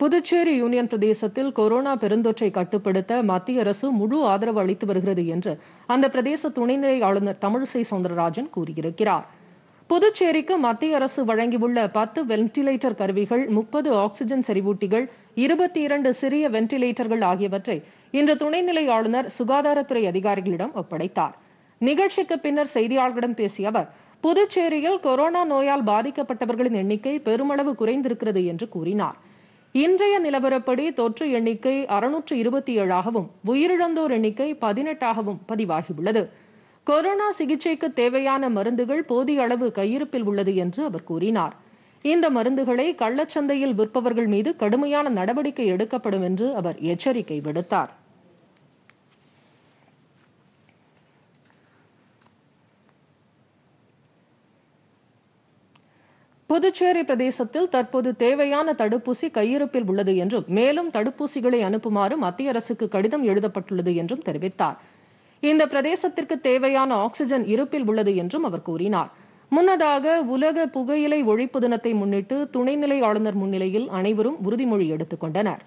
Puducherry union பிரதேசத்தில் corona பெருந்தொற்றை கட்டுப்படுத்த மத்திய அரசு முழு ஆதரவு அளித்து வருகிறது என்று அந்த பிரதேச துணைநிலை ஆளுநர் தமிழிசை சவுந்தரராஜன் கூறியிருக்கிறார் புதுச்சேரிக்கு மத்திய அரசு வழங்கியுள்ள பத்து வென்டிலேட்டர் கருவிகள் முப்பது ஆக்ஸிஜன் செறிவூட்டிகள் இருபத்தி இரண்டு சிறிய வென்டிலேட்டர்கள் ஆகியவற்றை இன்று துணைநிலை ஆளுநர் சுகாதாரத்துறை அதிகாரிகளிடம் ஒப்படைத்தார் நிகழ்ச்சிக்கு பின்னர் செய்தியாளர்களிடம் பேசிய அவர் புதுச்சேரியில் கொரோனா நோயால் பாதிக்கப்பட்டவர்களின் எண்ணிக்கை பெருமளவு குறைந்திருக்கிறது என்று கூறினார் இன்றைய நிலவரப்படி தொற்று எண்ணிக்கை அறுநூற்று இருபத்தி ஏழாகவும் உயிரிழந்தோர் எண்ணிக்கை பதினெட்டாகவும் பதிவாகியுள்ளது கொரோனா சிகிச்சைக்கு தேவையான மருந்துகள் போதிய அளவு கையிருப்பில் உள்ளது என்று அவர் கூறினார் இந்த மருந்துகளை கள்ளச்சந்தையில் விற்பவர்கள் மீது கடுமையான நடவடிக்கை எடுக்கப்படும் என்று அவர் எச்சரிக்கை விடுத்தார் புதுச்சேரி பிரதேசத்தில் தற்போது தேவையான தடுப்பூசி கையிருப்பில் உள்ளது என்றும் மேலும் தடுப்பூசிகளை அனுப்புமாறு மத்திய அரசுக்கு கடிதம் எழுதப்பட்டுள்ளது என்றும் தெரிவித்தார் இந்த பிரதேசத்திற்கு தேவையான ஆக்ஸிஜன் இருப்பில் உள்ளது என்றும் அவர் கூறினார் முன்னதாக உலக புகையிலை ஒழிப்பு தினத்தை முன்னிட்டு துணைநிலை ஆளுநர் முன்னிலையில் அனைவரும் உறுதிமொழி எடுத்துக் கொண்டனா்